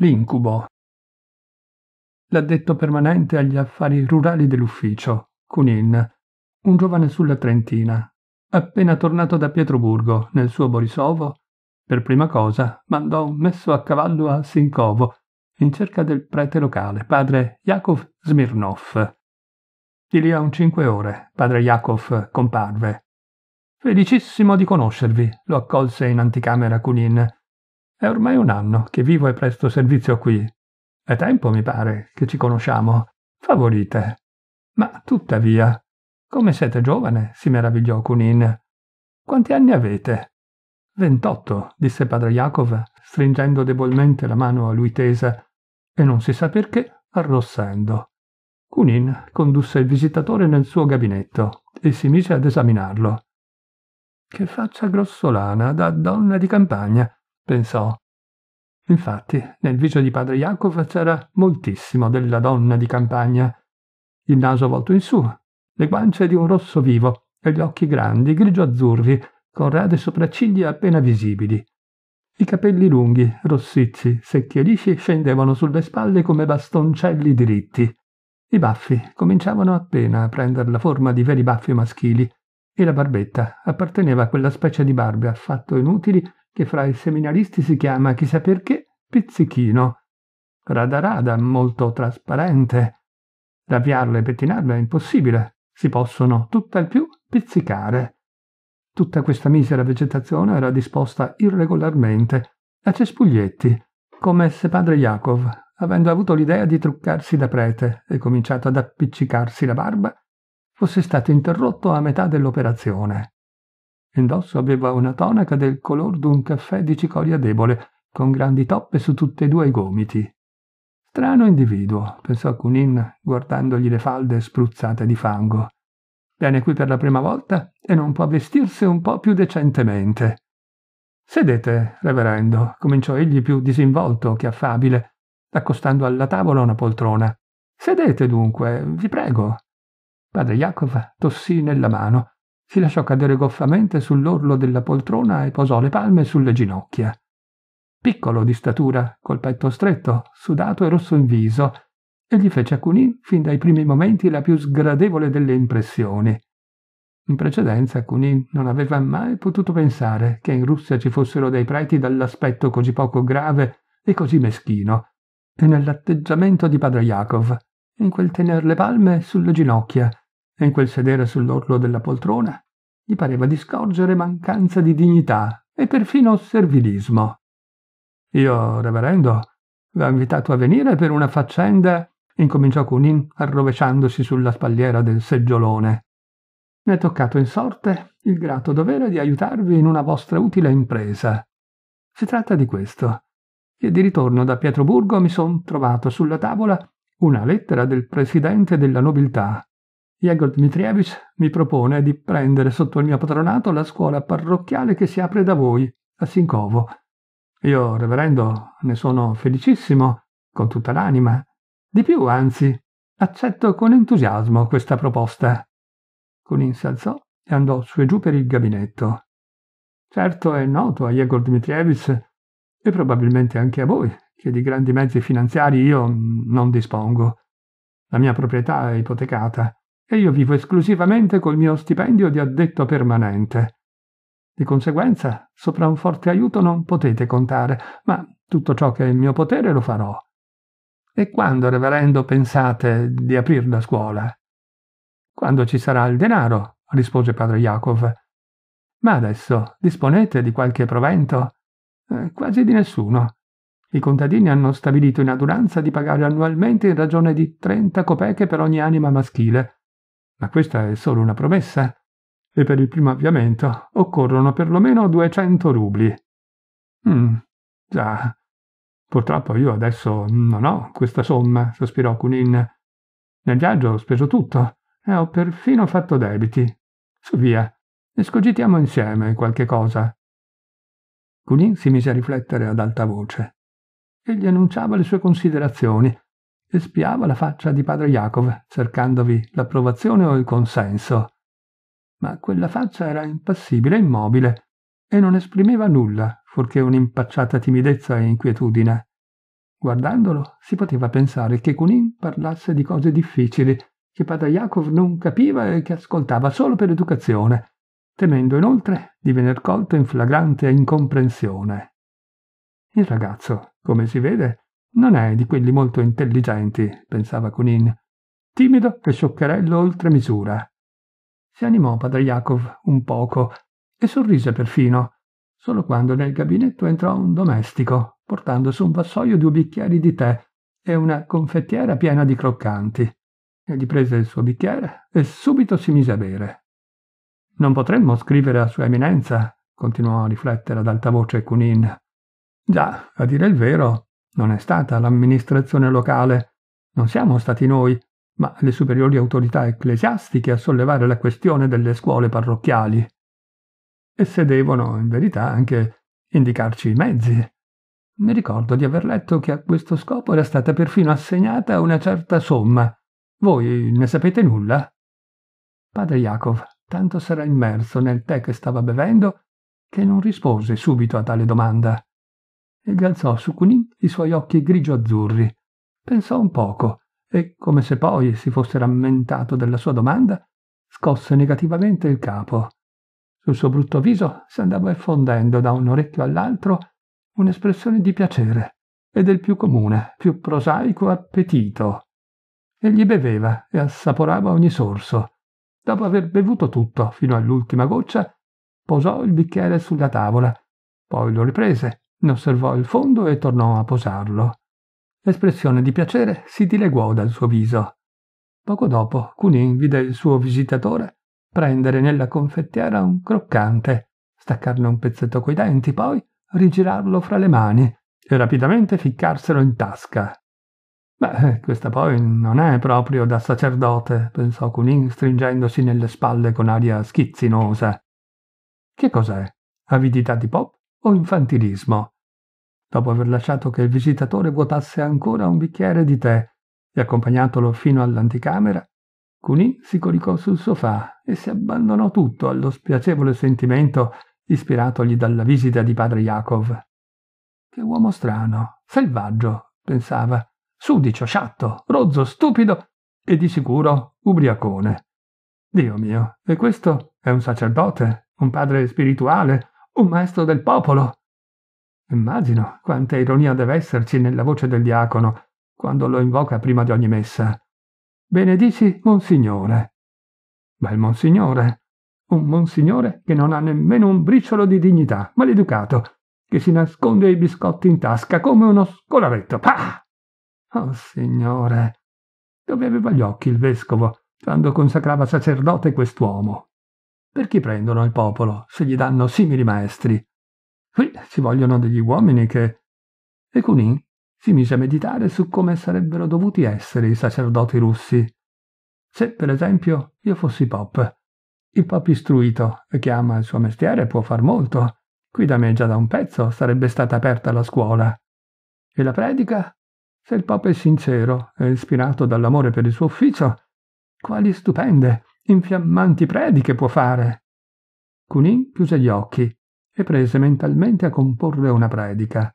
L'incubo. L'addetto permanente agli affari rurali dell'ufficio, Kunin, un giovane sulla Trentina, appena tornato da Pietroburgo nel suo Borisovo, per prima cosa mandò un messo a cavallo a Sincovo in cerca del prete locale, padre Jakov Smirnov. Di lì a un cinque ore, padre Jakov comparve. Felicissimo di conoscervi, lo accolse in anticamera Kunin è ormai un anno che vivo e presto servizio qui. È tempo, mi pare, che ci conosciamo. Favorite. Ma tuttavia, come siete giovane, si meravigliò Cunin. Quanti anni avete? Ventotto, disse padre Jacob, stringendo debolmente la mano a lui tesa, e non si sa perché arrossendo. Cunin condusse il visitatore nel suo gabinetto e si mise ad esaminarlo. Che faccia grossolana da donna di campagna, pensò. Infatti, nel viso di padre Jacob c'era moltissimo della donna di campagna. Il naso volto in su, le guance di un rosso vivo e gli occhi grandi, grigio-azzurri, con rade sopracciglia appena visibili. I capelli lunghi, rossicci, secchi e lisci scendevano sulle spalle come bastoncelli diritti. I baffi cominciavano appena a prendere la forma di veri baffi maschili e la barbetta apparteneva a quella specie di barbe affatto inutili che fra i seminaristi si chiama chissà perché pizzichino. Rada rada, molto trasparente. Raviarlo e pettinarlo è impossibile. Si possono, tutt'al più, pizzicare. Tutta questa misera vegetazione era disposta irregolarmente, a cespuglietti, come se padre Jacob, avendo avuto l'idea di truccarsi da prete e cominciato ad appiccicarsi la barba, fosse stato interrotto a metà dell'operazione. Indosso aveva una tonaca del color d'un caffè di cicoria debole, con grandi toppe su tutti e due i gomiti. Strano individuo, pensò Cunin, guardandogli le falde spruzzate di fango. Viene qui per la prima volta e non può vestirsi un po' più decentemente. Sedete, reverendo, cominciò egli più disinvolto che affabile, accostando alla tavola una poltrona. Sedete dunque, vi prego. Padre Jacob tossì nella mano si lasciò cadere goffamente sull'orlo della poltrona e posò le palme sulle ginocchia. Piccolo di statura, col petto stretto, sudato e rosso in viso, e gli fece a Cunin fin dai primi momenti la più sgradevole delle impressioni. In precedenza Cunin non aveva mai potuto pensare che in Russia ci fossero dei preti dall'aspetto così poco grave e così meschino, e nell'atteggiamento di padre Yakov, in quel tener le palme sulle ginocchia, e in quel sedere sull'orlo della poltrona gli pareva di scorgere mancanza di dignità e perfino servilismo. Io, reverendo, vi ho invitato a venire per una faccenda, incominciò Cunin arrovesciandosi sulla spalliera del seggiolone. Mi è toccato in sorte il grato dovere di aiutarvi in una vostra utile impresa. Si tratta di questo, che di ritorno da Pietroburgo mi son trovato sulla tavola una lettera del presidente della nobiltà, Yegor Dmitrievich mi propone di prendere sotto il mio patronato la scuola parrocchiale che si apre da voi, a Sincovo. Io, reverendo, ne sono felicissimo, con tutta l'anima. Di più, anzi, accetto con entusiasmo questa proposta. Cunin si alzò e andò su e giù per il gabinetto. Certo è noto a Yegor Dmitrievich e probabilmente anche a voi che di grandi mezzi finanziari io non dispongo. La mia proprietà è ipotecata e io vivo esclusivamente col mio stipendio di addetto permanente. Di conseguenza, sopra un forte aiuto non potete contare, ma tutto ciò che è in mio potere lo farò. E quando, reverendo, pensate di aprir la scuola? Quando ci sarà il denaro, rispose padre Jacob. Ma adesso disponete di qualche provento? Eh, quasi di nessuno. I contadini hanno stabilito in adunanza di pagare annualmente in ragione di 30 copeche per ogni anima maschile, ma questa è solo una promessa, e per il primo avviamento occorrono perlomeno 200 rubli. Mm, già. Purtroppo io adesso non ho questa somma, sospirò Cunin. Nel viaggio ho speso tutto e ho perfino fatto debiti. Su via, escogitiamo insieme qualche cosa. Cunin si mise a riflettere ad alta voce. Egli annunciava le sue considerazioni e spiava la faccia di padre Jacob, cercandovi l'approvazione o il consenso. Ma quella faccia era impassibile e immobile, e non esprimeva nulla, fuorché un'impacciata timidezza e inquietudine. Guardandolo si poteva pensare che Cunin parlasse di cose difficili, che padre Jacob non capiva e che ascoltava solo per educazione, temendo inoltre di vener colto in flagrante incomprensione. Il ragazzo, come si vede, non è di quelli molto intelligenti, pensava Cunin, timido e scioccherello oltre misura. Si animò padre Jacob un poco e sorrise perfino, solo quando nel gabinetto entrò un domestico, portando su un vassoio due bicchieri di tè e una confettiera piena di croccanti. Egli prese il suo bicchiere e subito si mise a bere. Non potremmo scrivere a Sua Eminenza, continuò a riflettere ad alta voce Cunin. Già, a dire il vero, non è stata l'amministrazione locale, non siamo stati noi, ma le superiori autorità ecclesiastiche a sollevare la questione delle scuole parrocchiali. E se devono, in verità, anche indicarci i mezzi. Mi ricordo di aver letto che a questo scopo era stata perfino assegnata una certa somma. Voi ne sapete nulla? Padre Jacob tanto sarà immerso nel tè che stava bevendo che non rispose subito a tale domanda e gli alzò su Cunin i suoi occhi grigio-azzurri. Pensò un poco e, come se poi si fosse rammentato della sua domanda, scosse negativamente il capo. Sul suo brutto viso si andava effondendo da un orecchio all'altro un'espressione di piacere e del più comune, più prosaico appetito. Egli beveva e assaporava ogni sorso. Dopo aver bevuto tutto fino all'ultima goccia, posò il bicchiere sulla tavola, poi lo riprese ne osservò il fondo e tornò a posarlo. L'espressione di piacere si dileguò dal suo viso. Poco dopo, Cunin vide il suo visitatore prendere nella confettiera un croccante, staccarne un pezzetto coi denti, poi rigirarlo fra le mani e rapidamente ficcarselo in tasca. Beh, questa poi non è proprio da sacerdote, pensò Cunin stringendosi nelle spalle con aria schizzinosa. Che cos'è? Avidità di Pop? o infantilismo. Dopo aver lasciato che il visitatore vuotasse ancora un bicchiere di tè e accompagnatolo fino all'anticamera, Cuny si coricò sul sofà e si abbandonò tutto allo spiacevole sentimento ispiratogli dalla visita di padre Jacob. Che uomo strano, selvaggio, pensava, sudicio, sciatto, rozzo, stupido e di sicuro ubriacone. Dio mio, e questo è un sacerdote, un padre spirituale, un maestro del popolo. Immagino quanta ironia deve esserci nella voce del diacono quando lo invoca prima di ogni messa. Benedici Monsignore. Bel Monsignore. Un Monsignore che non ha nemmeno un briciolo di dignità, maleducato, che si nasconde i biscotti in tasca come uno scolaretto. Pah! Oh Signore! Dove aveva gli occhi il vescovo quando consacrava sacerdote quest'uomo? Per chi prendono il popolo se gli danno simili maestri? Qui ci vogliono degli uomini che... E Kunin si mise a meditare su come sarebbero dovuti essere i sacerdoti russi. Se, per esempio, io fossi pop. Il pop istruito e che ama il suo mestiere può far molto. Qui da me già da un pezzo sarebbe stata aperta la scuola. E la predica? Se il pop è sincero e ispirato dall'amore per il suo ufficio, quali stupende, infiammanti prediche può fare. Cunin chiuse gli occhi e prese mentalmente a comporre una predica.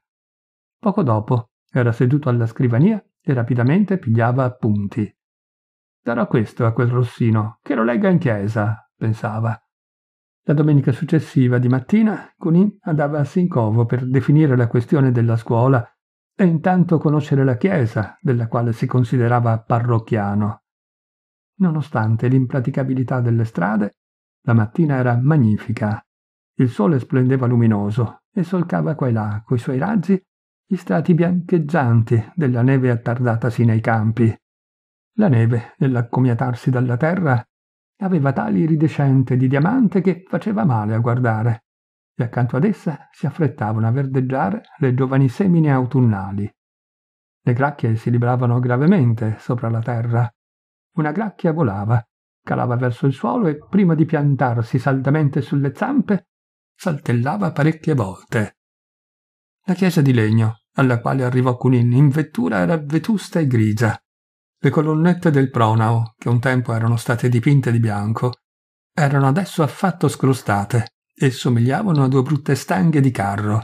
Poco dopo era seduto alla scrivania e rapidamente pigliava appunti. Darò questo a quel rossino, che lo legga in chiesa, pensava. La domenica successiva di mattina Cunin andava a Sincovo per definire la questione della scuola e intanto conoscere la chiesa della quale si considerava parrocchiano. Nonostante l'impraticabilità delle strade, la mattina era magnifica. Il sole splendeva luminoso e solcava qua e là, coi suoi raggi, gli strati biancheggianti della neve attardatasi nei campi. La neve, nell'accomiatarsi dalla terra, aveva tali iridescente di diamante che faceva male a guardare, e accanto ad essa si affrettavano a verdeggiare le giovani semine autunnali. Le gracchie si libravano gravemente sopra la terra, una gracchia volava, calava verso il suolo e prima di piantarsi saldamente sulle zampe, saltellava parecchie volte. La chiesa di legno, alla quale arrivò Cunin in vettura, era vetusta e grigia. Le colonnette del pronao, che un tempo erano state dipinte di bianco, erano adesso affatto scrostate e somigliavano a due brutte stanghe di carro.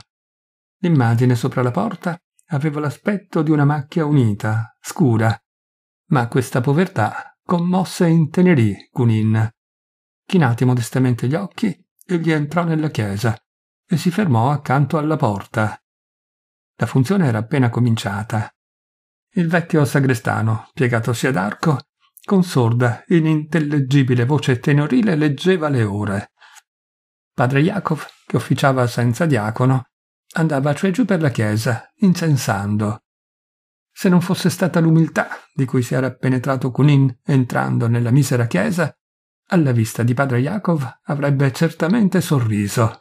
L'immagine sopra la porta aveva l'aspetto di una macchia unita, scura, ma questa povertà commosse e intenerì Cunin. Chinati modestamente gli occhi, egli entrò nella chiesa e si fermò accanto alla porta. La funzione era appena cominciata. Il vecchio sagrestano, piegatosi ad arco, con sorda, inintellegibile voce tenorile leggeva le ore. Padre Jakov, che officiava senza diacono, andava cioè giù per la chiesa, incensando se non fosse stata l'umiltà di cui si era penetrato Cunin entrando nella misera chiesa, alla vista di padre Jacob avrebbe certamente sorriso.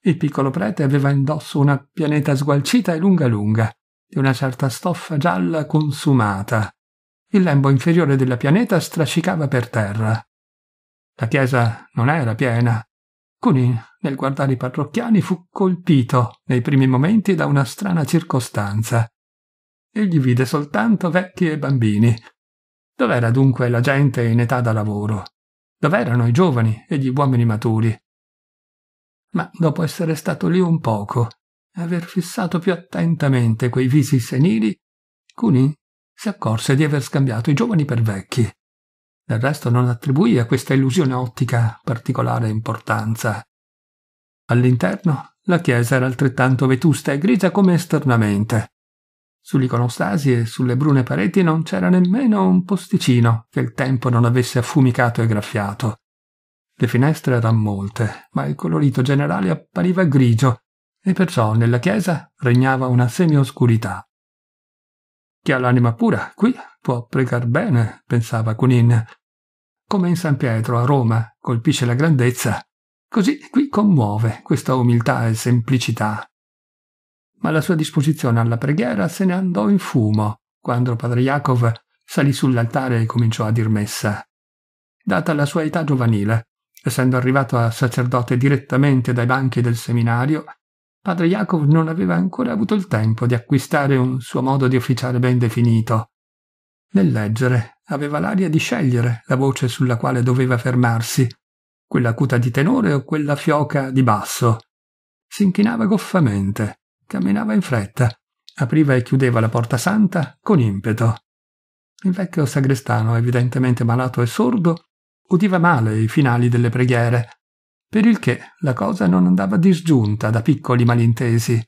Il piccolo prete aveva indosso una pianeta sgualcita e lunga lunga, di una certa stoffa gialla consumata. Il lembo inferiore della pianeta strascicava per terra. La chiesa non era piena. Cunin, nel guardare i parrocchiani, fu colpito nei primi momenti da una strana circostanza egli vide soltanto vecchi e bambini. Dov'era dunque la gente in età da lavoro? Dov'erano i giovani e gli uomini maturi? Ma dopo essere stato lì un poco e aver fissato più attentamente quei visi senili, Cunin si accorse di aver scambiato i giovani per vecchi. Del resto non attribuì a questa illusione ottica particolare importanza. All'interno la chiesa era altrettanto vetusta e grigia come esternamente. Sull'iconostasi e sulle brune pareti non c'era nemmeno un posticino che il tempo non avesse affumicato e graffiato. Le finestre erano molte, ma il colorito generale appariva grigio, e perciò nella chiesa regnava una semioscurità. Chi ha l'anima pura qui può pregar bene, pensava Cunin. Come in San Pietro a Roma colpisce la grandezza, così qui commuove questa umiltà e semplicità ma la sua disposizione alla preghiera se ne andò in fumo quando padre Jacob salì sull'altare e cominciò a dir messa. Data la sua età giovanile, essendo arrivato a sacerdote direttamente dai banchi del seminario, padre Jacob non aveva ancora avuto il tempo di acquistare un suo modo di officiare ben definito. Nel leggere aveva l'aria di scegliere la voce sulla quale doveva fermarsi, quella acuta di tenore o quella fioca di basso. Si inchinava goffamente, Camminava in fretta, apriva e chiudeva la porta santa con impeto. Il vecchio sagrestano, evidentemente malato e sordo, udiva male i finali delle preghiere, per il che la cosa non andava disgiunta da piccoli malintesi.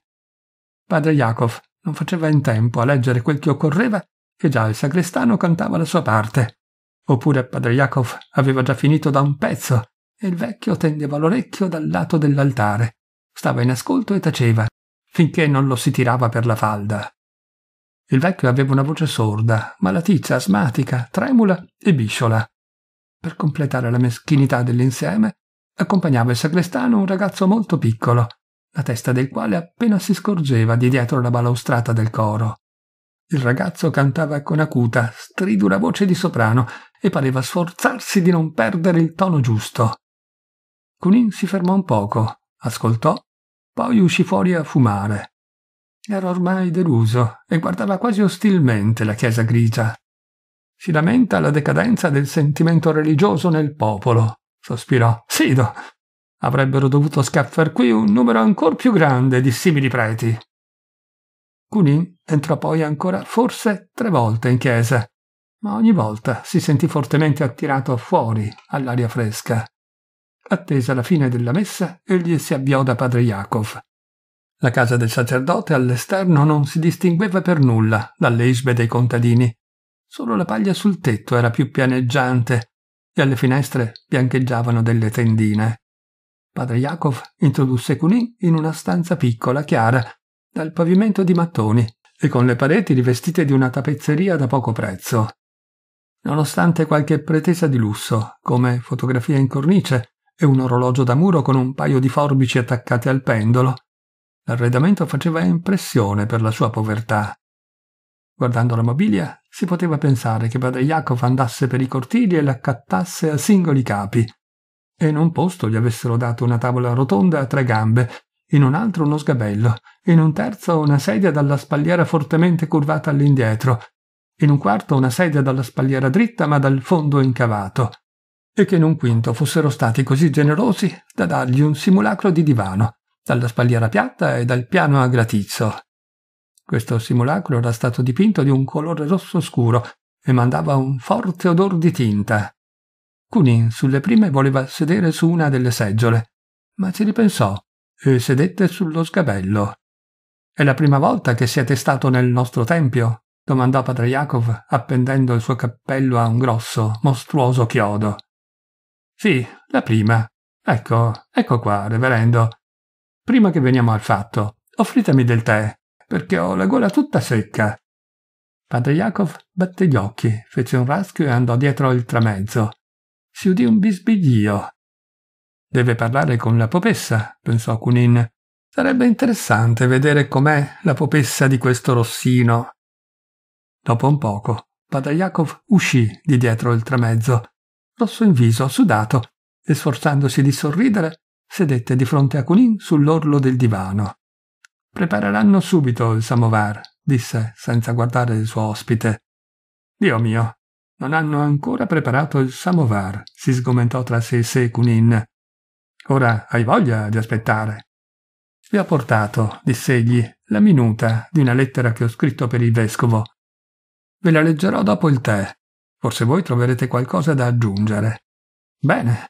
Padre Yakov non faceva in tempo a leggere quel che occorreva che già il sagrestano cantava la sua parte. Oppure padre Yakov aveva già finito da un pezzo e il vecchio tendeva l'orecchio dal lato dell'altare. Stava in ascolto e taceva, finché non lo si tirava per la falda. Il vecchio aveva una voce sorda, malatizza, asmatica, tremula e bisciola. Per completare la meschinità dell'insieme, accompagnava il sagrestano un ragazzo molto piccolo, la testa del quale appena si scorgeva di dietro la balaustrata del coro. Il ragazzo cantava con acuta, stridula voce di soprano e pareva sforzarsi di non perdere il tono giusto. Cunin si fermò un poco, ascoltò poi uscì fuori a fumare. Era ormai deluso e guardava quasi ostilmente la chiesa grigia. Si lamenta la decadenza del sentimento religioso nel popolo, sospirò. Sido, avrebbero dovuto scaffar qui un numero ancor più grande di simili preti. Cunin entrò poi ancora forse tre volte in chiesa, ma ogni volta si sentì fortemente attirato fuori all'aria fresca. Attesa la fine della messa, egli si avviò da padre Yakov. La casa del sacerdote all'esterno non si distingueva per nulla dalle isbe dei contadini. Solo la paglia sul tetto era più pianeggiante e alle finestre biancheggiavano delle tendine. Padre Yakov introdusse Cunin in una stanza piccola, chiara, dal pavimento di mattoni e con le pareti rivestite di una tappezzeria da poco prezzo. Nonostante qualche pretesa di lusso, come fotografie in cornice, e un orologio da muro con un paio di forbici attaccate al pendolo. L'arredamento faceva impressione per la sua povertà. Guardando la mobilia, si poteva pensare che padre Jacob andasse per i cortili e l'accattasse a singoli capi. E in un posto gli avessero dato una tavola rotonda a tre gambe, in un altro uno sgabello, in un terzo una sedia dalla spalliera fortemente curvata all'indietro, in un quarto una sedia dalla spalliera dritta ma dal fondo incavato, e che in un quinto fossero stati così generosi da dargli un simulacro di divano, dalla spalliera piatta e dal piano a gratizzo. Questo simulacro era stato dipinto di un colore rosso scuro e mandava un forte odor di tinta. Cunin sulle prime voleva sedere su una delle seggiole, ma ci ripensò e sedette sullo sgabello. È la prima volta che siete stato nel nostro tempio? domandò padre Jacob, appendendo il suo cappello a un grosso, mostruoso chiodo. Sì, la prima. Ecco, ecco qua, reverendo. Prima che veniamo al fatto, offritemi del tè, perché ho la gola tutta secca. Padre Yakov batté gli occhi, fece un raschio e andò dietro il tramezzo. Si udì un bisbiglio. Deve parlare con la popessa, pensò Cunin. Sarebbe interessante vedere com'è la popessa di questo rossino. Dopo un poco, Padre Yakov uscì di dietro il tramezzo rosso in viso, sudato, e sforzandosi di sorridere, sedette di fronte a Cunin sull'orlo del divano. Prepareranno subito il samovar, disse, senza guardare il suo ospite. Dio mio, non hanno ancora preparato il samovar, si sgomentò tra sé e sé Cunin. Ora hai voglia di aspettare. Vi ho portato, diss'egli, la minuta di una lettera che ho scritto per il vescovo. Ve la leggerò dopo il tè. Forse voi troverete qualcosa da aggiungere. Bene.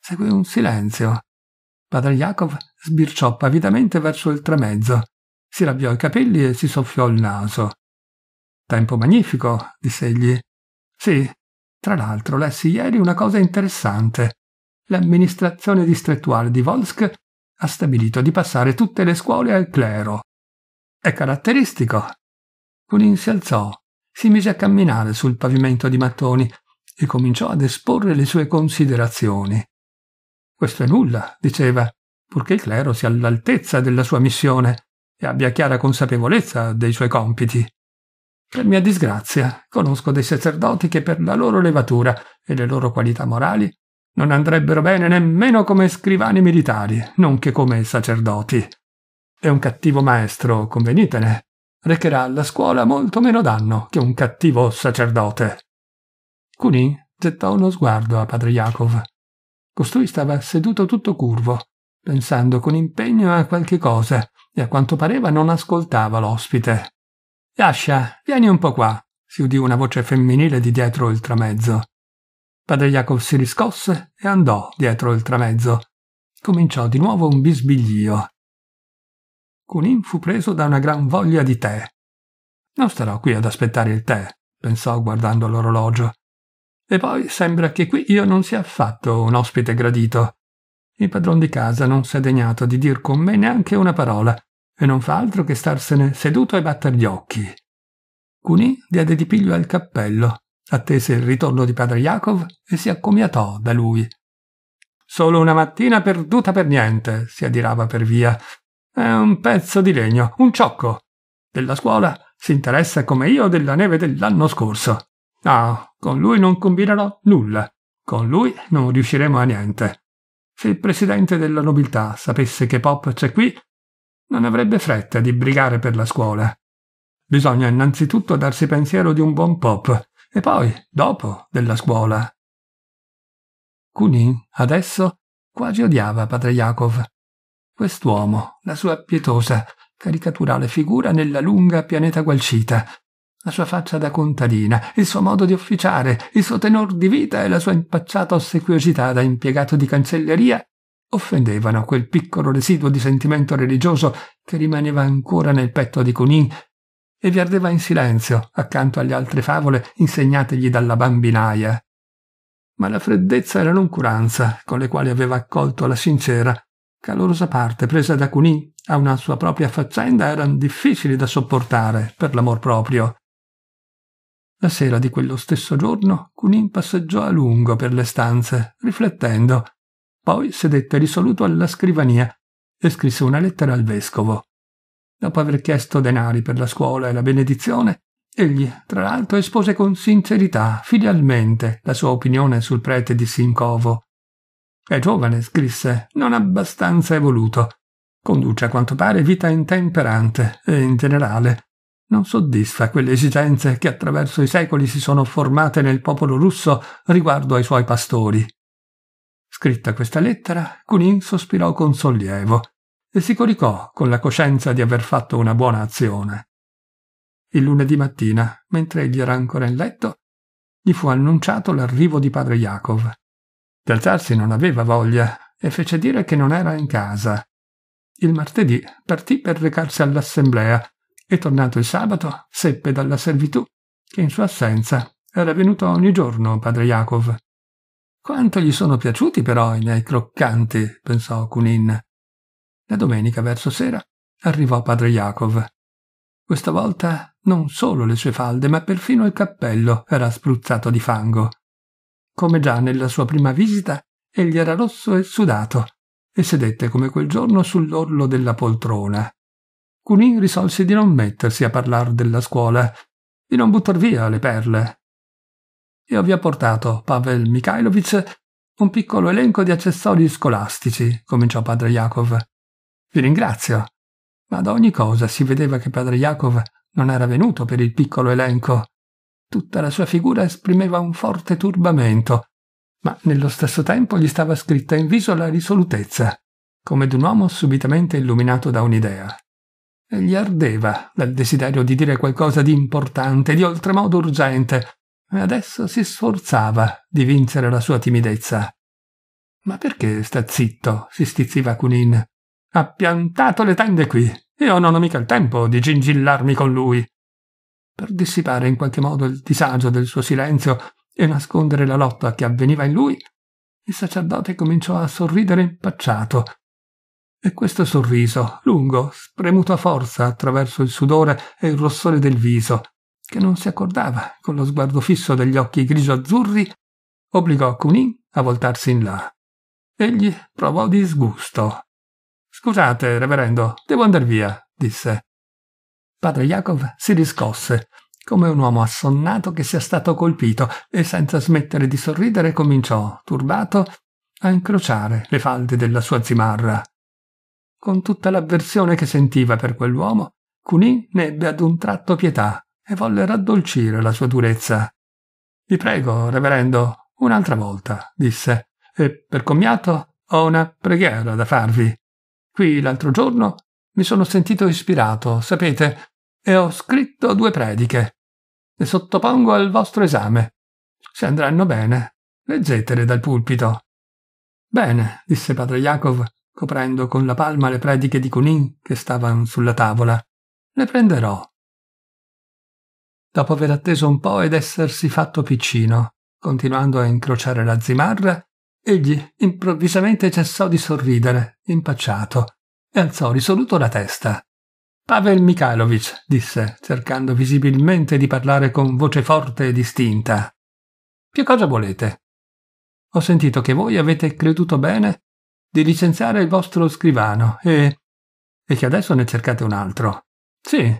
Seguì un silenzio. Padre Jacob sbirciò pavidamente verso il tramezzo, si rabbiò i capelli e si soffiò il naso. Tempo magnifico, disse egli. Sì, tra l'altro lessi ieri una cosa interessante. L'amministrazione distrettuale di Volsk ha stabilito di passare tutte le scuole al clero. È caratteristico. Cunin si alzò, si mise a camminare sul pavimento di mattoni e cominciò ad esporre le sue considerazioni. Questo è nulla, diceva, purché il clero sia all'altezza della sua missione e abbia chiara consapevolezza dei suoi compiti. Per mia disgrazia, conosco dei sacerdoti che per la loro levatura e le loro qualità morali non andrebbero bene nemmeno come scrivani militari, nonché come sacerdoti. È un cattivo maestro, convenitene, recherà alla scuola molto meno danno che un cattivo sacerdote. Cunin gettò uno sguardo a padre Jacob. Costui stava seduto tutto curvo, pensando con impegno a qualche cosa e a quanto pareva non ascoltava l'ospite. Yasha, vieni un po' qua, si udì una voce femminile di dietro il tramezzo. Padre Jacob si riscosse e andò dietro il tramezzo. Cominciò di nuovo un bisbiglio. Cunin fu preso da una gran voglia di tè. Non starò qui ad aspettare il tè, pensò guardando l'orologio. E poi sembra che qui io non sia affatto un ospite gradito. Il padron di casa non si è degnato di dir con me neanche una parola e non fa altro che starsene seduto e batter gli occhi. Cunin diede di piglio al cappello, attese il ritorno di padre Jacob e si accomiatò da lui. Solo una mattina perduta per niente, si adirava per via, è un pezzo di legno, un ciocco. Della scuola si interessa come io della neve dell'anno scorso. No, ah, con lui non combinerò nulla. Con lui non riusciremo a niente. Se il presidente della nobiltà sapesse che Pop c'è qui, non avrebbe fretta di brigare per la scuola. Bisogna innanzitutto darsi pensiero di un buon Pop e poi, dopo, della scuola. Cunin adesso quasi odiava padre Jacob Quest'uomo, la sua pietosa, caricaturale figura nella lunga pianeta gualcita, la sua faccia da contadina, il suo modo di officiare, il suo tenor di vita e la sua impacciata ossequiosità da impiegato di cancelleria offendevano quel piccolo residuo di sentimento religioso che rimaneva ancora nel petto di Cunin e vi ardeva in silenzio accanto alle altre favole insegnategli dalla bambinaia. Ma la freddezza e la noncuranza con le quali aveva accolto la sincera Calorosa parte presa da Cunì a una sua propria faccenda erano difficili da sopportare per l'amor proprio. La sera di quello stesso giorno Cunin passeggiò a lungo per le stanze, riflettendo. Poi sedette risoluto alla scrivania e scrisse una lettera al vescovo. Dopo aver chiesto denari per la scuola e la benedizione, egli, tra l'altro, espose con sincerità, filialmente, la sua opinione sul prete di Sincovo è giovane, scrisse, non abbastanza evoluto. Conduce a quanto pare vita intemperante e, in generale, non soddisfa quelle esigenze che attraverso i secoli si sono formate nel popolo russo riguardo ai suoi pastori. Scritta questa lettera, Kunin sospirò con sollievo e si coricò con la coscienza di aver fatto una buona azione. Il lunedì mattina, mentre egli era ancora in letto, gli fu annunciato l'arrivo di padre Yakov alzarsi non aveva voglia e fece dire che non era in casa. Il martedì partì per recarsi all'assemblea e tornato il sabato seppe dalla servitù che in sua assenza era venuto ogni giorno padre Jacob. Quanto gli sono piaciuti però i miei croccanti, pensò Cunin. La domenica verso sera arrivò padre Jacob. Questa volta non solo le sue falde, ma perfino il cappello era spruzzato di fango. Come già nella sua prima visita, egli era rosso e sudato e sedette come quel giorno sull'orlo della poltrona. Cunin risolse di non mettersi a parlare della scuola, di non buttar via le perle. Io vi ho portato, Pavel Mikhailovich, un piccolo elenco di accessori scolastici, cominciò padre Yakov. Vi ringrazio. Ma ad ogni cosa si vedeva che padre Yakov non era venuto per il piccolo elenco, Tutta la sua figura esprimeva un forte turbamento, ma nello stesso tempo gli stava scritta in viso la risolutezza, come d'un uomo subitamente illuminato da un'idea. E gli ardeva dal desiderio di dire qualcosa di importante, di oltremodo urgente, e adesso si sforzava di vincere la sua timidezza. Ma perché sta zitto? si stizziva Cunin. Ha piantato le tende qui. Io non ho mica il tempo di gingillarmi con lui per dissipare in qualche modo il disagio del suo silenzio e nascondere la lotta che avveniva in lui, il sacerdote cominciò a sorridere impacciato. E questo sorriso, lungo, spremuto a forza attraverso il sudore e il rossore del viso, che non si accordava con lo sguardo fisso degli occhi grigio-azzurri, obbligò Cunin a voltarsi in là. Egli provò disgusto. Scusate, reverendo, devo andar via, disse. Padre Jacob si riscosse, come un uomo assonnato che sia stato colpito, e senza smettere di sorridere cominciò, turbato, a incrociare le falde della sua zimarra. Con tutta l'avversione che sentiva per quell'uomo, Cunin ne ebbe ad un tratto pietà e volle raddolcire la sua durezza. Vi prego, reverendo, un'altra volta, disse, e per commiato ho una preghiera da farvi. Qui l'altro giorno mi sono sentito ispirato, sapete, e ho scritto due prediche. Le sottopongo al vostro esame. Se andranno bene, leggetele dal pulpito. Bene, disse padre Jacob, coprendo con la palma le prediche di Cunin che stavano sulla tavola. Le prenderò. Dopo aver atteso un po' ed essersi fatto piccino, continuando a incrociare la zimarra, egli improvvisamente cessò di sorridere, impacciato, e alzò risoluto la testa. Pavel Mikhailovich, disse, cercando visibilmente di parlare con voce forte e distinta. Che cosa volete? Ho sentito che voi avete creduto bene di licenziare il vostro scrivano e... e che adesso ne cercate un altro. Sì,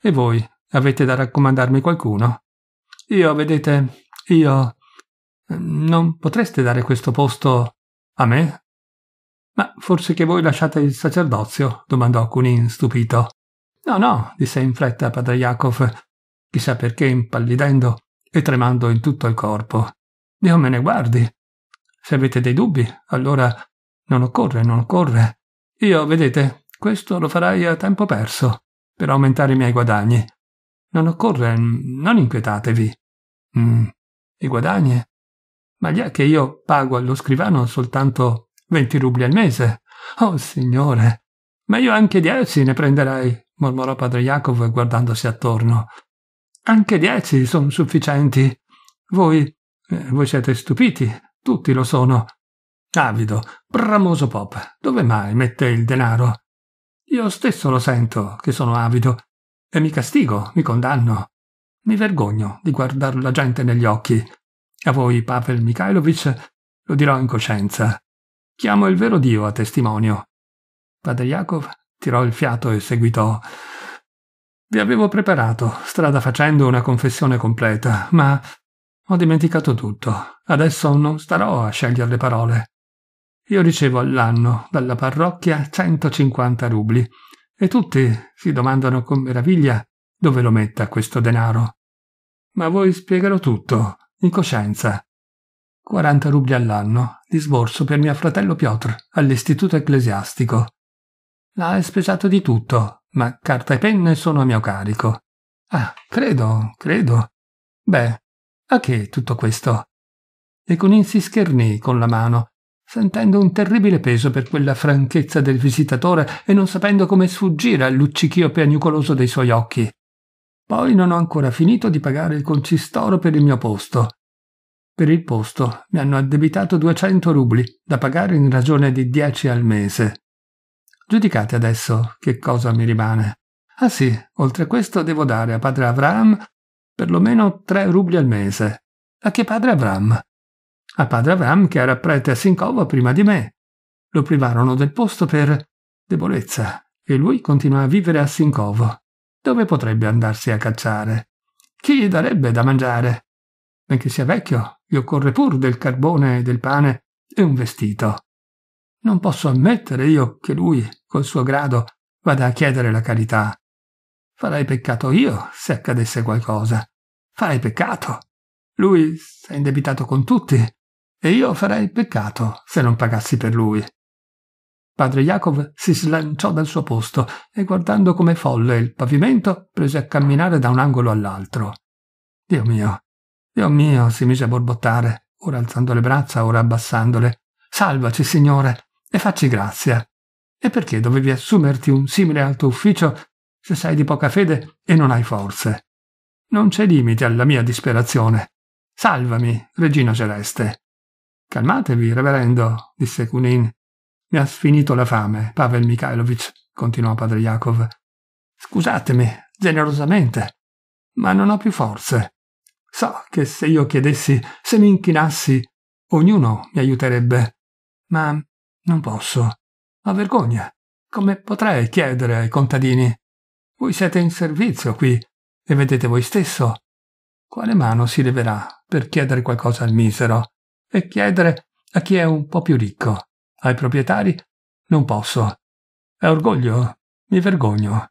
e voi avete da raccomandarmi qualcuno? Io, vedete, io... non potreste dare questo posto a me? Ma forse che voi lasciate il sacerdozio? domandò Cunin stupito. No, no, disse in fretta padre Yakov, chissà perché impallidendo e tremando in tutto il corpo. Dio me ne guardi. Se avete dei dubbi, allora non occorre, non occorre. Io, vedete, questo lo farai a tempo perso, per aumentare i miei guadagni. Non occorre, non inquietatevi. Mm, I guadagni? Ma gli è che io pago allo scrivano soltanto 20 rubli al mese. Oh signore! Meglio anche dieci ne prenderei, mormorò padre Jacopo guardandosi attorno. Anche dieci sono sufficienti. Voi, eh, voi siete stupiti, tutti lo sono. Avido, bramoso Pop, dove mai mette il denaro? Io stesso lo sento che sono avido e mi castigo, mi condanno. Mi vergogno di guardare la gente negli occhi. A voi, Pavel Mikhailovich, lo dirò in coscienza. Chiamo il vero Dio a testimonio. Padre Jacob tirò il fiato e seguitò. Vi avevo preparato, strada facendo, una confessione completa, ma ho dimenticato tutto. Adesso non starò a scegliere le parole. Io ricevo all'anno dalla parrocchia 150 rubli e tutti si domandano con meraviglia dove lo metta questo denaro. Ma voi spiegherò tutto, in coscienza, 40 rubli all'anno, di sborso per mio fratello Piotr, all'istituto ecclesiastico. L'ha especiato di tutto, ma carta e penne sono a mio carico. Ah, credo, credo. Beh, a che tutto questo? E Conin si schernì con la mano, sentendo un terribile peso per quella franchezza del visitatore e non sapendo come sfuggire al luccichio piagnucoloso dei suoi occhi. Poi non ho ancora finito di pagare il concistoro per il mio posto. Per il posto mi hanno addebitato 200 rubli da pagare in ragione di 10 al mese. Giudicate adesso che cosa mi rimane. Ah sì, oltre a questo devo dare a padre Avram perlomeno 3 rubli al mese. A che padre Avram? A padre Avram che era prete a Sincovo prima di me. Lo privarono del posto per debolezza e lui continua a vivere a Sincovo. Dove potrebbe andarsi a cacciare? Chi gli darebbe da mangiare? benché sia vecchio, gli occorre pur del carbone e del pane e un vestito. Non posso ammettere io che lui, col suo grado, vada a chiedere la carità. Farei peccato io se accadesse qualcosa. Farei peccato. Lui si è indebitato con tutti e io farei peccato se non pagassi per lui. Padre Jacob si slanciò dal suo posto e guardando come folle il pavimento prese a camminare da un angolo all'altro. Dio mio, Dio mio, si mise a borbottare, ora alzando le braccia, ora abbassandole. Salvaci, Signore, e facci grazia. E perché dovevi assumerti un simile alto ufficio se sei di poca fede e non hai forze? Non c'è limite alla mia disperazione. Salvami, Regina Celeste. Calmatevi, reverendo, disse Kunin. Mi ha sfinito la fame, Pavel Mikhailovich, continuò padre Yakov. Scusatemi, generosamente, ma non ho più forze. So che se io chiedessi, se mi inchinassi, ognuno mi aiuterebbe. Ma non posso. Ho vergogna. Come potrei chiedere ai contadini? Voi siete in servizio qui e vedete voi stesso. Quale mano si leverà per chiedere qualcosa al misero e chiedere a chi è un po' più ricco? Ai proprietari? Non posso. È orgoglio? Mi vergogno.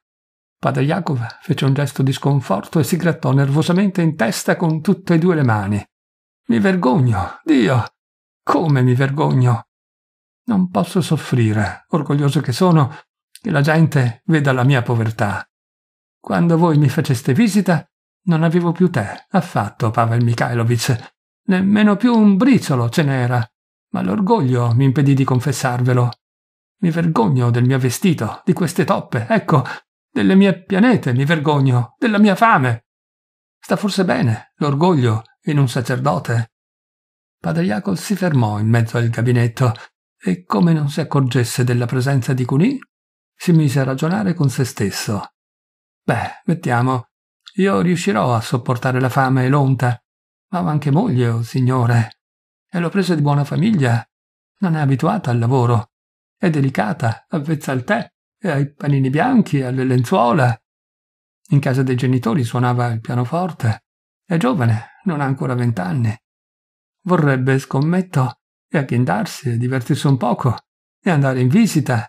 Padre Jacob fece un gesto di sconforto e si grattò nervosamente in testa con tutte e due le mani. Mi vergogno, Dio! Come mi vergogno! Non posso soffrire, orgoglioso che sono, che la gente veda la mia povertà. Quando voi mi faceste visita, non avevo più tè, affatto, Pavel Mikhailovich. Nemmeno più un briciolo ce n'era. Ma l'orgoglio mi impedì di confessarvelo. Mi vergogno del mio vestito, di queste toppe, ecco, delle mie pianete mi vergogno, della mia fame. Sta forse bene l'orgoglio in un sacerdote. Padre Jacob si fermò in mezzo al gabinetto e, come non si accorgesse della presenza di Cunì, si mise a ragionare con se stesso. Beh, mettiamo, io riuscirò a sopportare la fame e l'onta, ma ho anche moglie, oh signore, e l'ho presa di buona famiglia, non è abituata al lavoro, è delicata, avvezza al tè, ai panini bianchi, alle lenzuola. In casa dei genitori suonava il pianoforte. È giovane, non ha ancora vent'anni. Vorrebbe, scommetto, e agghindarsi e divertirsi un poco e andare in visita.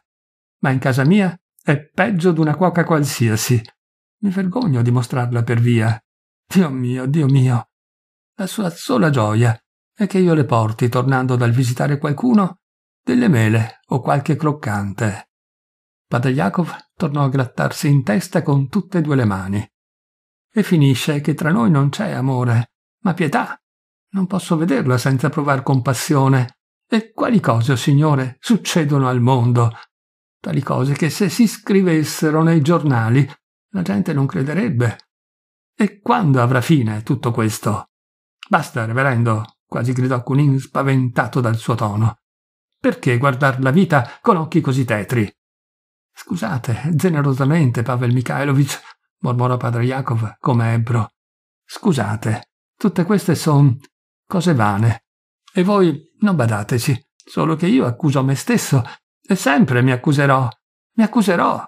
Ma in casa mia è peggio d'una cuoca qualsiasi. Mi vergogno di mostrarla per via. Dio mio, Dio mio. La sua sola gioia è che io le porti, tornando dal visitare qualcuno, delle mele o qualche croccante. Badajakov tornò a grattarsi in testa con tutte e due le mani. E finisce che tra noi non c'è amore, ma pietà. Non posso vederla senza provar compassione. E quali cose, o oh signore, succedono al mondo? Tali cose che se si scrivessero nei giornali la gente non crederebbe. E quando avrà fine tutto questo? Basta, reverendo, quasi gridò Cunin spaventato dal suo tono. Perché guardar la vita con occhi così tetri? Scusate, generosamente, Pavel Mikhailovich, mormorò padre Jakov come ebbro. Scusate, tutte queste sono cose vane. E voi non badateci, solo che io accuso me stesso e sempre mi accuserò. Mi accuserò.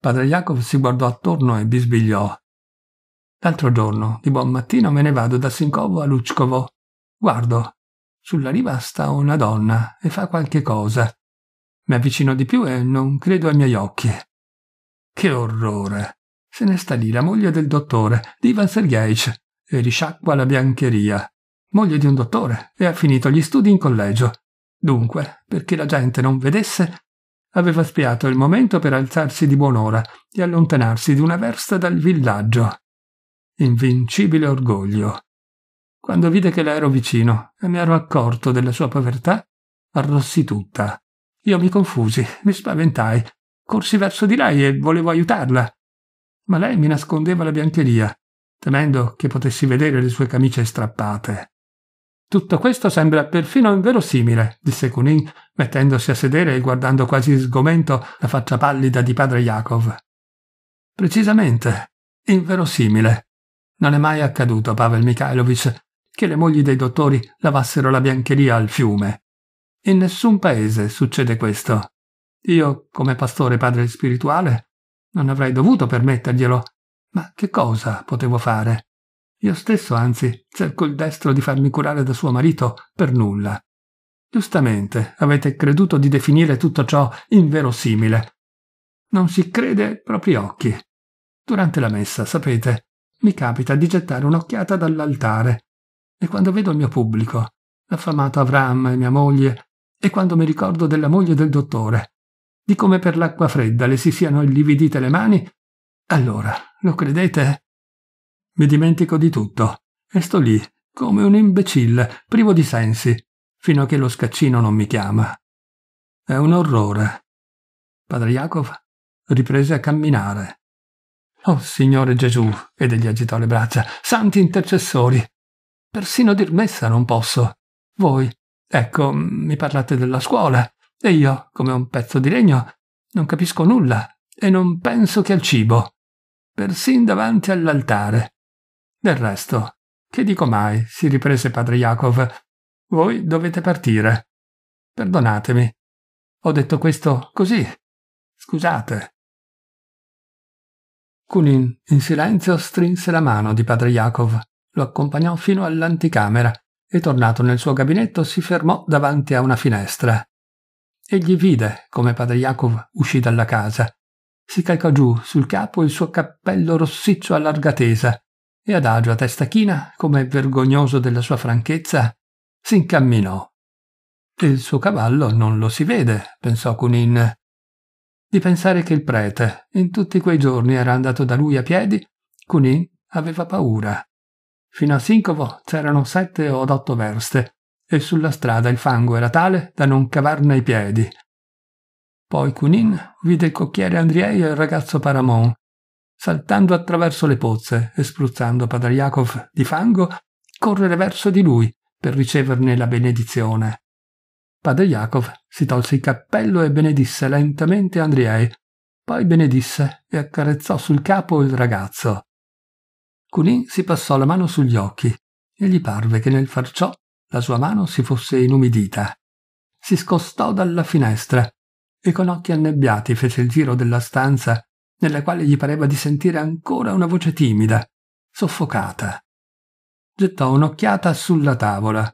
Padre Jakov si guardò attorno e bisbigliò. L'altro giorno, di buon mattino, me ne vado da Sincovo a Luccovo. Guardo, sulla riva sta una donna e fa qualche cosa. Mi avvicino di più e non credo ai miei occhi. Che orrore! Se ne sta lì la moglie del dottore, di Ivan Sergeich, e risciacqua la biancheria. Moglie di un dottore, e ha finito gli studi in collegio. Dunque, perché la gente non vedesse, aveva spiato il momento per alzarsi di buon'ora e allontanarsi di una versta dal villaggio. Invincibile orgoglio. Quando vide che la ero vicino e mi ero accorto della sua povertà, arrossì tutta. Io mi confusi, mi spaventai, corsi verso di lei e volevo aiutarla. Ma lei mi nascondeva la biancheria, temendo che potessi vedere le sue camicie strappate. Tutto questo sembra perfino inverosimile, disse Cunin, mettendosi a sedere e guardando quasi sgomento la faccia pallida di padre Yakov. Precisamente, inverosimile. Non è mai accaduto, Pavel Mikhailovich, che le mogli dei dottori lavassero la biancheria al fiume. In nessun paese succede questo. Io, come pastore padre spirituale, non avrei dovuto permetterglielo, ma che cosa potevo fare? Io stesso, anzi, cerco il destro di farmi curare da suo marito per nulla. Giustamente, avete creduto di definire tutto ciò inverosimile. Non si crede ai propri occhi. Durante la messa, sapete, mi capita di gettare un'occhiata dall'altare e quando vedo il mio pubblico, l'affamato Avram e mia moglie e quando mi ricordo della moglie del dottore, di come per l'acqua fredda le si siano illividite le mani, allora, lo credete? Mi dimentico di tutto e sto lì, come un imbecille, privo di sensi, fino a che lo scaccino non mi chiama. È un orrore. Padre Jacob riprese a camminare. Oh Signore Gesù, ed egli agitò le braccia, santi intercessori. Persino dir messa non posso. Voi Ecco, mi parlate della scuola e io, come un pezzo di legno, non capisco nulla e non penso che al cibo, persin davanti all'altare. Del resto, che dico mai? si riprese padre Jacob. Voi dovete partire. Perdonatemi. Ho detto questo così. Scusate. Cunin, in silenzio, strinse la mano di padre Jacob, lo accompagnò fino all'anticamera e tornato nel suo gabinetto si fermò davanti a una finestra. Egli vide come padre Jacob uscì dalla casa. Si calcò giù sul capo il suo cappello rossiccio a larga tesa e adagio a testa china, come vergognoso della sua franchezza, si incamminò. Il suo cavallo non lo si vede, pensò Cunin. Di pensare che il prete in tutti quei giorni era andato da lui a piedi, Cunin aveva paura. Fino a Sincovo c'erano sette o otto verste e sulla strada il fango era tale da non cavarne i piedi. Poi Cunin vide il cocchiere Andriei e il ragazzo Paramon, saltando attraverso le pozze e spruzzando Padre Yakov di fango, correre verso di lui per riceverne la benedizione. Padre Yakov si tolse il cappello e benedisse lentamente Andriei, poi benedisse e accarezzò sul capo il ragazzo. Cunin si passò la mano sugli occhi e gli parve che nel far ciò la sua mano si fosse inumidita. Si scostò dalla finestra e con occhi annebbiati fece il giro della stanza nella quale gli pareva di sentire ancora una voce timida, soffocata. Gettò un'occhiata sulla tavola.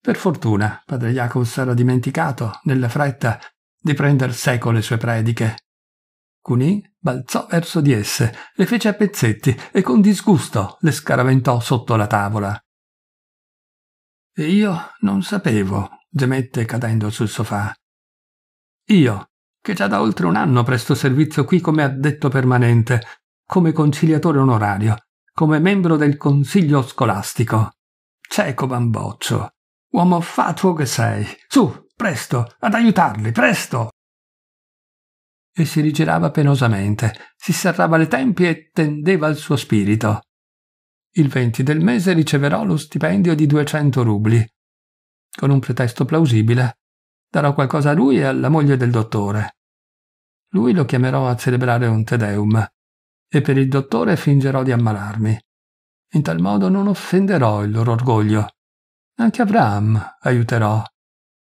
Per fortuna, padre Jacob s'era dimenticato, nella fretta, di prendere seco le sue prediche. Cunin balzò verso di esse, le fece a pezzetti e con disgusto le scaraventò sotto la tavola. E io non sapevo, gemette cadendo sul sofà. Io, che già da oltre un anno presto servizio qui come addetto permanente, come conciliatore onorario, come membro del consiglio scolastico. Cieco bamboccio, uomo fatuo che sei. Su, presto, ad aiutarli, presto! e si rigirava penosamente, si serrava le tempie e tendeva il suo spirito. Il 20 del mese riceverò lo stipendio di 200 rubli. Con un pretesto plausibile, darò qualcosa a lui e alla moglie del dottore. Lui lo chiamerò a celebrare un Tedeum e per il dottore fingerò di ammalarmi. In tal modo non offenderò il loro orgoglio. Anche Abraham aiuterò.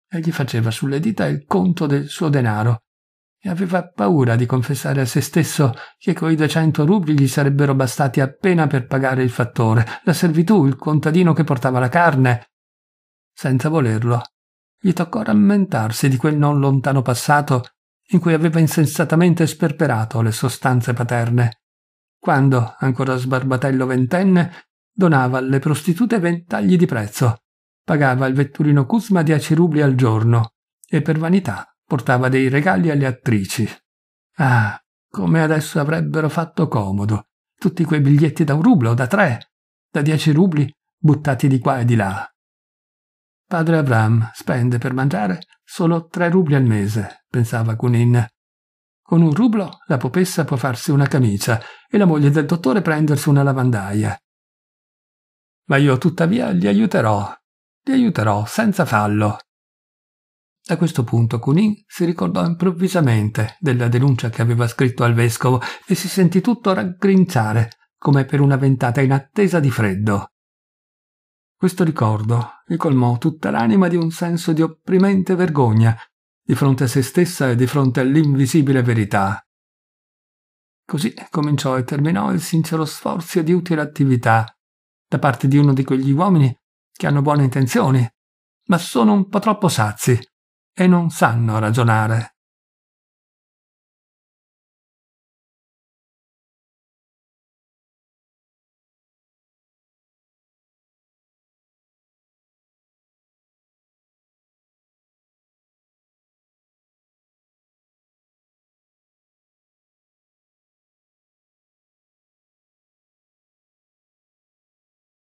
E gli faceva sulle dita il conto del suo denaro e aveva paura di confessare a se stesso che quei duecento rubli gli sarebbero bastati appena per pagare il fattore, la servitù, il contadino che portava la carne. Senza volerlo, gli toccò rammentarsi di quel non lontano passato in cui aveva insensatamente sperperato le sostanze paterne, quando, ancora sbarbatello ventenne, donava alle prostitute ventagli di prezzo, pagava il vetturino Kuzma dieci rubli al giorno e per vanità portava dei regali alle attrici. Ah, come adesso avrebbero fatto comodo. Tutti quei biglietti da un rublo, da tre, da dieci rubli, buttati di qua e di là. Padre Abram spende per mangiare solo tre rubli al mese, pensava Cunin. Con un rublo la popessa può farsi una camicia e la moglie del dottore prendersi una lavandaia. Ma io tuttavia li aiuterò, li aiuterò senza fallo. A questo punto Cunin si ricordò improvvisamente della denuncia che aveva scritto al vescovo e si sentì tutto raggrinzare, come per una ventata inattesa di freddo. Questo ricordo gli colmò tutta l'anima di un senso di opprimente vergogna di fronte a se stessa e di fronte all'invisibile verità. Così cominciò e terminò il sincero sforzo di utile attività da parte di uno di quegli uomini che hanno buone intenzioni, ma sono un po' troppo sazi e non sanno ragionare.